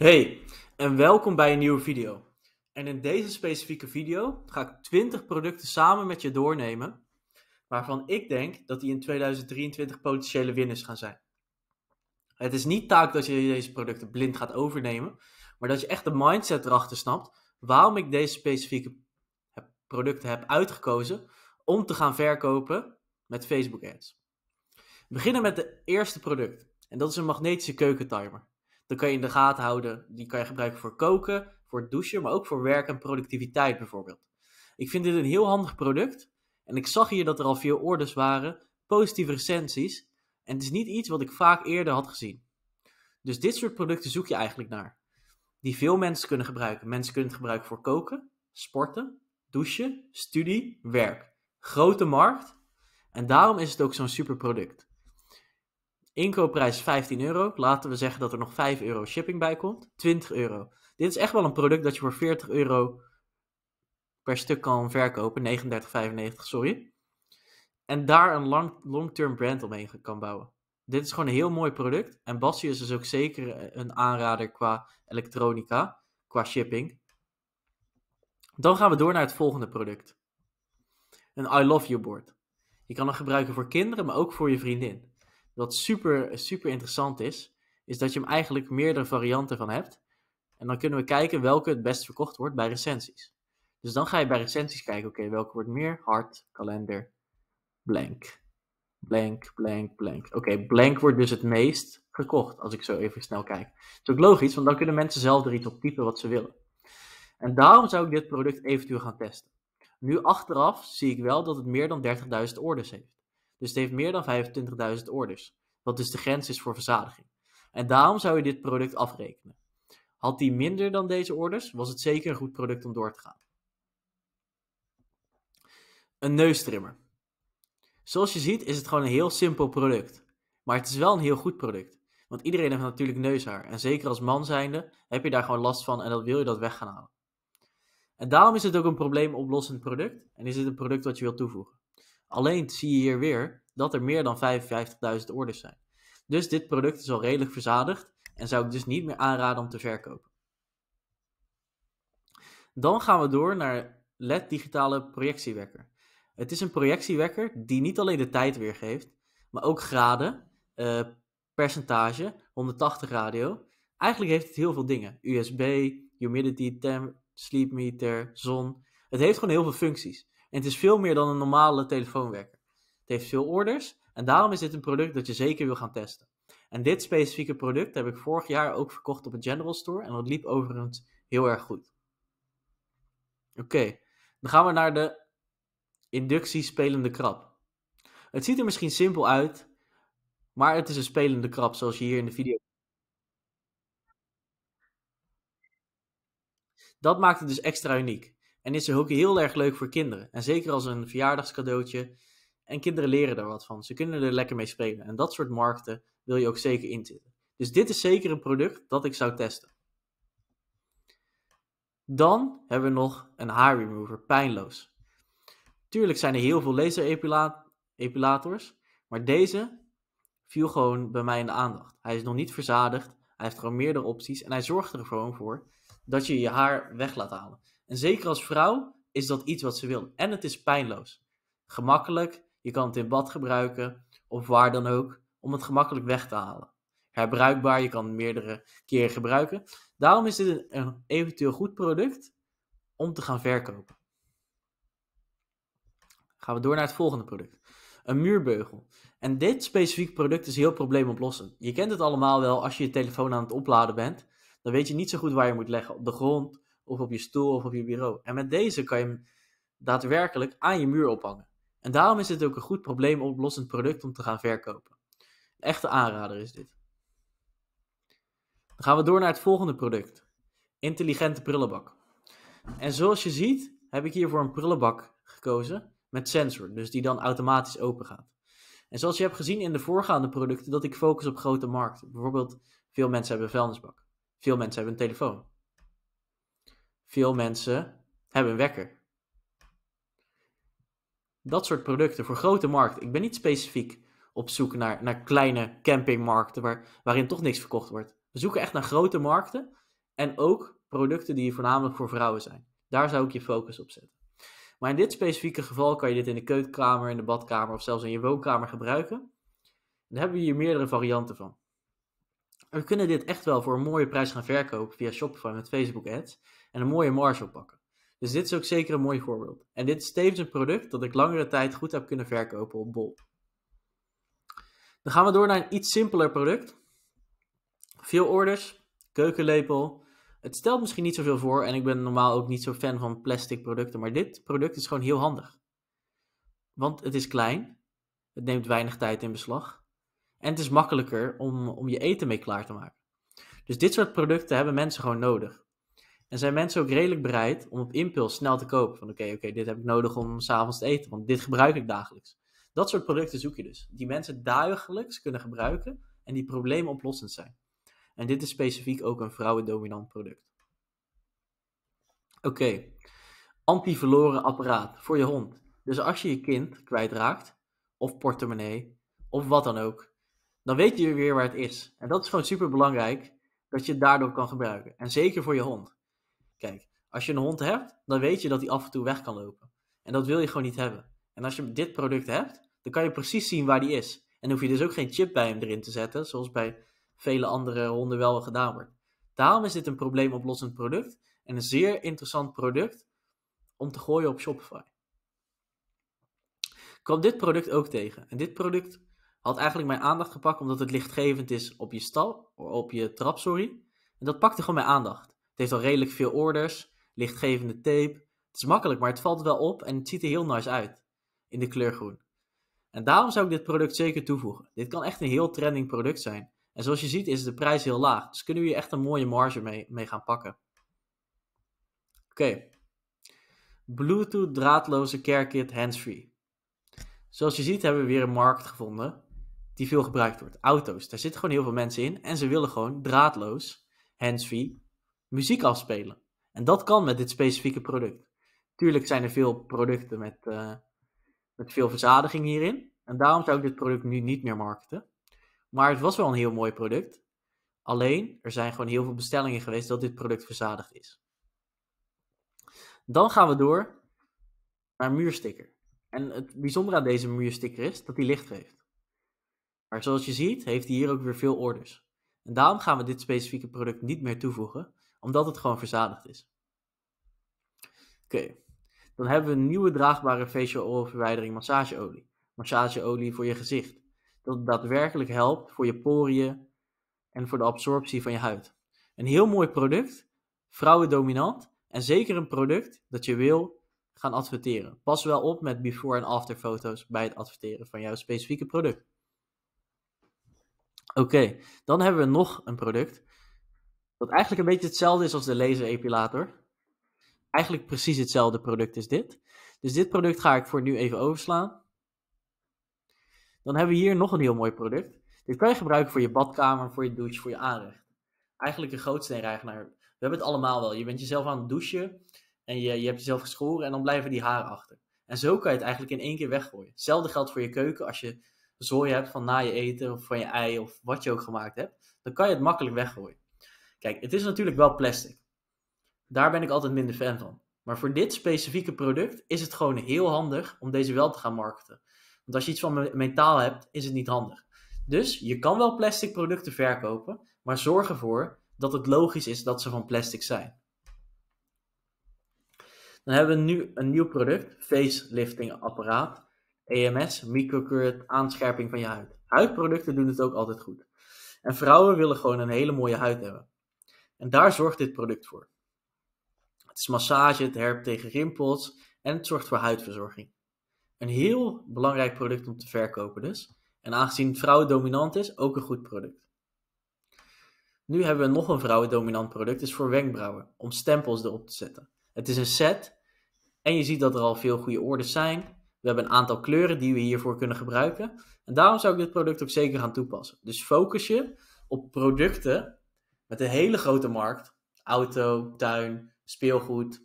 Hey en welkom bij een nieuwe video. En in deze specifieke video ga ik 20 producten samen met je doornemen, waarvan ik denk dat die in 2023 potentiële winnaars gaan zijn. Het is niet taak dat je deze producten blind gaat overnemen, maar dat je echt de mindset erachter snapt waarom ik deze specifieke producten heb uitgekozen om te gaan verkopen met Facebook Ads. We beginnen met het eerste product en dat is een magnetische keukentimer. Dan kan je in de gaten houden. Die kan je gebruiken voor koken, voor douchen, maar ook voor werk en productiviteit bijvoorbeeld. Ik vind dit een heel handig product. En ik zag hier dat er al veel orders waren, positieve recensies. En het is niet iets wat ik vaak eerder had gezien. Dus dit soort producten zoek je eigenlijk naar. Die veel mensen kunnen gebruiken. Mensen kunnen het gebruiken voor koken, sporten, douchen, studie, werk. Grote markt. En daarom is het ook zo'n super product. Inkoopprijs 15 euro. Laten we zeggen dat er nog 5 euro shipping bij komt. 20 euro. Dit is echt wel een product dat je voor 40 euro per stuk kan verkopen. 39,95, sorry. En daar een lang, long-term brand omheen kan bouwen. Dit is gewoon een heel mooi product. En Bassius is dus ook zeker eh, een aanrader qua elektronica, qua shipping. Dan gaan we door naar het volgende product. Een I love you board. Je kan hem gebruiken voor kinderen, maar ook voor je vriendin. Wat super, super interessant is, is dat je hem eigenlijk meerdere varianten van hebt. En dan kunnen we kijken welke het best verkocht wordt bij recensies. Dus dan ga je bij recensies kijken, oké, welke wordt meer hard, kalender, blank. Blank, blank, blank. Oké, blank wordt dus het meest gekocht, als ik zo even snel kijk. Dat is ook logisch, want dan kunnen mensen zelf er iets op typen wat ze willen. En daarom zou ik dit product eventueel gaan testen. Nu achteraf zie ik wel dat het meer dan 30.000 orders heeft. Dus het heeft meer dan 25.000 orders, wat dus de grens is voor verzadiging. En daarom zou je dit product afrekenen. Had die minder dan deze orders, was het zeker een goed product om door te gaan. Een neustrimmer. Zoals je ziet is het gewoon een heel simpel product. Maar het is wel een heel goed product. Want iedereen heeft natuurlijk neushaar. En zeker als man zijnde heb je daar gewoon last van en dan wil je dat weg gaan halen. En daarom is het ook een probleemoplossend product en is het een product wat je wilt toevoegen. Alleen zie je hier weer dat er meer dan 55.000 orders zijn. Dus dit product is al redelijk verzadigd en zou ik dus niet meer aanraden om te verkopen. Dan gaan we door naar LED digitale projectiewekker. Het is een projectiewekker die niet alleen de tijd weergeeft, maar ook graden, eh, percentage, 180 radio. Eigenlijk heeft het heel veel dingen. USB, humidity, temp, sleep meter, zon. Het heeft gewoon heel veel functies. En het is veel meer dan een normale telefoonwekker. Het heeft veel orders en daarom is dit een product dat je zeker wil gaan testen. En dit specifieke product heb ik vorig jaar ook verkocht op een general store en dat liep overigens heel erg goed. Oké, dan gaan we naar de inductie spelende krab. Het ziet er misschien simpel uit, maar het is een spelende krab zoals je hier in de video Dat maakt het dus extra uniek. En is ook heel erg leuk voor kinderen. En zeker als een verjaardagscadeautje. En kinderen leren daar wat van. Ze kunnen er lekker mee spelen. En dat soort markten wil je ook zeker inzetten. Dus dit is zeker een product dat ik zou testen. Dan hebben we nog een hair remover, pijnloos. Tuurlijk zijn er heel veel laser epilators, maar deze viel gewoon bij mij in de aandacht. Hij is nog niet verzadigd, hij heeft gewoon meerdere opties en hij zorgt er gewoon voor dat je je haar weg laat halen. En zeker als vrouw is dat iets wat ze wil. En het is pijnloos. Gemakkelijk, je kan het in bad gebruiken of waar dan ook, om het gemakkelijk weg te halen. Herbruikbaar, je kan het meerdere keren gebruiken. Daarom is dit een, een eventueel goed product om te gaan verkopen. Gaan we door naar het volgende product. Een muurbeugel. En dit specifiek product is heel probleemoplossend. Je kent het allemaal wel als je je telefoon aan het opladen bent. Dan weet je niet zo goed waar je moet leggen. Op de grond, of op je stoel of op je bureau. En met deze kan je hem daadwerkelijk aan je muur ophangen. En daarom is dit ook een goed probleemoplossend product om te gaan verkopen. echte aanrader is dit. Dan gaan we door naar het volgende product. Intelligente prullenbak. En zoals je ziet heb ik hier voor een prullenbak gekozen met sensor. Dus die dan automatisch open gaat. En zoals je hebt gezien in de voorgaande producten dat ik focus op grote markten. Bijvoorbeeld veel mensen hebben een vuilnisbak. Veel mensen hebben een telefoon. Veel mensen hebben een wekker. Dat soort producten voor grote markten. Ik ben niet specifiek op zoek naar, naar kleine campingmarkten waar, waarin toch niks verkocht wordt. We zoeken echt naar grote markten en ook producten die voornamelijk voor vrouwen zijn. Daar zou ik je focus op zetten. Maar in dit specifieke geval kan je dit in de keukenkamer, in de badkamer of zelfs in je woonkamer gebruiken. Daar hebben we hier meerdere varianten van. We kunnen dit echt wel voor een mooie prijs gaan verkopen via Shopify met Facebook Ads en een mooie marge oppakken. Dus dit is ook zeker een mooi voorbeeld. En dit is tevens een product dat ik langere tijd goed heb kunnen verkopen op Bol. Dan gaan we door naar een iets simpeler product. Veel orders, keukenlepel. Het stelt misschien niet zoveel voor en ik ben normaal ook niet zo fan van plastic producten, maar dit product is gewoon heel handig. Want het is klein, het neemt weinig tijd in beslag en het is makkelijker om, om je eten mee klaar te maken. Dus dit soort producten hebben mensen gewoon nodig. En zijn mensen ook redelijk bereid om op impuls snel te kopen? Van oké, oké, dit heb ik nodig om s'avonds te eten, want dit gebruik ik dagelijks. Dat soort producten zoek je dus. Die mensen dagelijks kunnen gebruiken en die probleemoplossend zijn. En dit is specifiek ook een vrouwendominant product. Oké, okay. anti-verloren apparaat voor je hond. Dus als je je kind kwijtraakt, of portemonnee, of wat dan ook, dan weet je weer waar het is. En dat is gewoon super belangrijk dat je het daardoor kan gebruiken. En zeker voor je hond. Kijk, als je een hond hebt, dan weet je dat hij af en toe weg kan lopen. En dat wil je gewoon niet hebben. En als je dit product hebt, dan kan je precies zien waar die is. En hoef je dus ook geen chip bij hem erin te zetten, zoals bij vele andere honden wel gedaan wordt. Daarom is dit een probleemoplossend product en een zeer interessant product om te gooien op Shopify. Ik kwam dit product ook tegen. En dit product had eigenlijk mijn aandacht gepakt omdat het lichtgevend is op je, stal, op je trap. Sorry. En dat pakte gewoon mijn aandacht heeft al redelijk veel orders, lichtgevende tape. Het is makkelijk, maar het valt wel op en het ziet er heel nice uit in de kleur groen. En daarom zou ik dit product zeker toevoegen. Dit kan echt een heel trending product zijn. En zoals je ziet is de prijs heel laag, dus kunnen we hier echt een mooie marge mee, mee gaan pakken. Oké, Bluetooth draadloze CareKit handsfree. Zoals je ziet hebben we weer een markt gevonden die veel gebruikt wordt. Auto's, daar zitten gewoon heel veel mensen in en ze willen gewoon draadloos handsfree muziek afspelen. En dat kan met dit specifieke product. Tuurlijk zijn er veel producten met, eh, met veel verzadiging hierin. En daarom zou ik dit product nu niet meer markten. Maar het was wel een heel mooi product. Alleen, er zijn gewoon heel veel bestellingen geweest dat dit product verzadigd is. Dan gaan we door naar muursticker. En het bijzondere aan deze muursticker is dat hij licht geeft. Maar zoals je ziet, heeft hij hier ook weer veel orders. En daarom gaan we dit specifieke product niet meer toevoegen, omdat het gewoon verzadigd is. Oké, dan hebben we een nieuwe draagbare facial oil verwijdering massageolie. Massageolie voor je gezicht. Dat daadwerkelijk helpt voor je poriën en voor de absorptie van je huid. Een heel mooi product, vrouwendominant en zeker een product dat je wil gaan adverteren. Pas wel op met before en after foto's bij het adverteren van jouw specifieke product. Oké, dan hebben we nog een product wat eigenlijk een beetje hetzelfde is als de laser epilator. Eigenlijk precies hetzelfde product is dit. Dus dit product ga ik voor nu even overslaan. Dan hebben we hier nog een heel mooi product. Dit kan je gebruiken voor je badkamer, voor je douche, voor je aanrecht. Eigenlijk een grootsteenreigenaar. We hebben het allemaal wel. Je bent jezelf aan het douchen en je, je hebt jezelf geschoren en dan blijven die haren achter. En zo kan je het eigenlijk in één keer weggooien. Hetzelfde geldt voor je keuken. Als je zooi hebt van na je eten of van je ei of wat je ook gemaakt hebt, dan kan je het makkelijk weggooien. Kijk, het is natuurlijk wel plastic. Daar ben ik altijd minder fan van. Maar voor dit specifieke product is het gewoon heel handig om deze wel te gaan markten. Want als je iets van metaal hebt, is het niet handig. Dus je kan wel plastic producten verkopen, maar zorg ervoor dat het logisch is dat ze van plastic zijn. Dan hebben we nu een nieuw product, facelifting apparaat, EMS, microcurrent, aanscherping van je huid. Huidproducten doen het ook altijd goed. En vrouwen willen gewoon een hele mooie huid hebben. En daar zorgt dit product voor. Het is massage, het herpt tegen rimpels en het zorgt voor huidverzorging. Een heel belangrijk product om te verkopen dus. En aangezien vrouwen dominant is, ook een goed product. Nu hebben we nog een vrouwendominant product, is voor wenkbrauwen, om stempels erop te zetten. Het is een set en je ziet dat er al veel goede orders zijn. We hebben een aantal kleuren die we hiervoor kunnen gebruiken. En daarom zou ik dit product ook zeker gaan toepassen. Dus focus je op producten met een hele grote markt. Auto, tuin, speelgoed,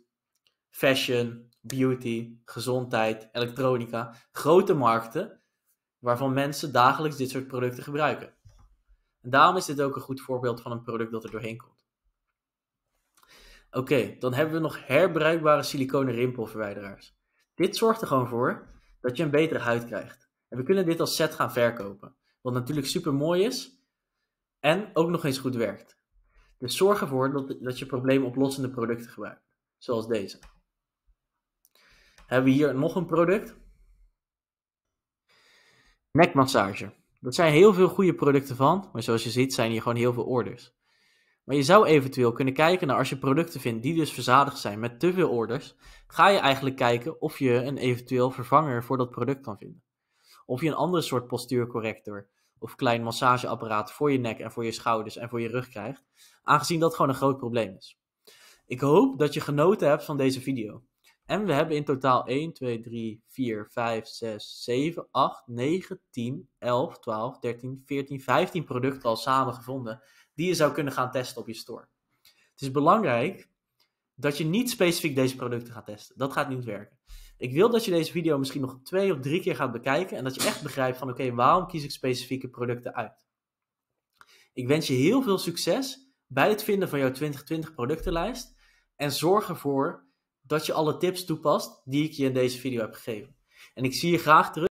fashion, beauty, gezondheid, elektronica. Grote markten waarvan mensen dagelijks dit soort producten gebruiken. En daarom is dit ook een goed voorbeeld van een product dat er doorheen komt. Oké, dan hebben we nog herbruikbare siliconen rimpelverwijderaars. Dit zorgt er gewoon voor dat je een betere huid krijgt. En we kunnen dit als set gaan verkopen. Wat natuurlijk super mooi is en ook nog eens goed werkt. Dus zorg ervoor dat, dat je probleemoplossende producten gebruikt, zoals deze. Hebben we hier nog een product? Nekmassage. Dat zijn heel veel goede producten van, maar zoals je ziet zijn hier gewoon heel veel orders. Maar je zou eventueel kunnen kijken naar als je producten vindt die dus verzadigd zijn met te veel orders, ga je eigenlijk kijken of je een eventueel vervanger voor dat product kan vinden. Of je een andere soort postuurcorrector of klein massageapparaat voor je nek en voor je schouders en voor je rug krijgt. Aangezien dat gewoon een groot probleem is. Ik hoop dat je genoten hebt van deze video. En we hebben in totaal 1, 2, 3, 4, 5, 6, 7, 8, 9, 10, 11, 12, 13, 14, 15 producten al samen gevonden die je zou kunnen gaan testen op je store. Het is belangrijk dat je niet specifiek deze producten gaat testen. Dat gaat niet werken. Ik wil dat je deze video misschien nog twee of drie keer gaat bekijken en dat je echt begrijpt van oké, waarom kies ik specifieke producten uit? Ik wens je heel veel succes bij het vinden van jouw 2020 productenlijst en zorg ervoor dat je alle tips toepast die ik je in deze video heb gegeven. En ik zie je graag terug.